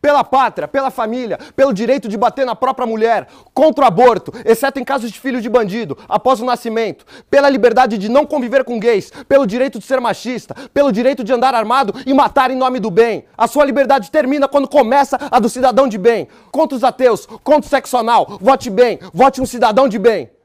pela pátria, pela família, pelo direito de bater na própria mulher, contra o aborto, exceto em casos de filho de bandido, após o nascimento, pela liberdade de não conviver com gays, pelo direito de ser machista, pelo direito de andar armado e matar em nome do bem. A sua liberdade termina quando começa a do cidadão de bem. Contra os ateus, contra o sexo anal, vote bem, vote um cidadão de bem.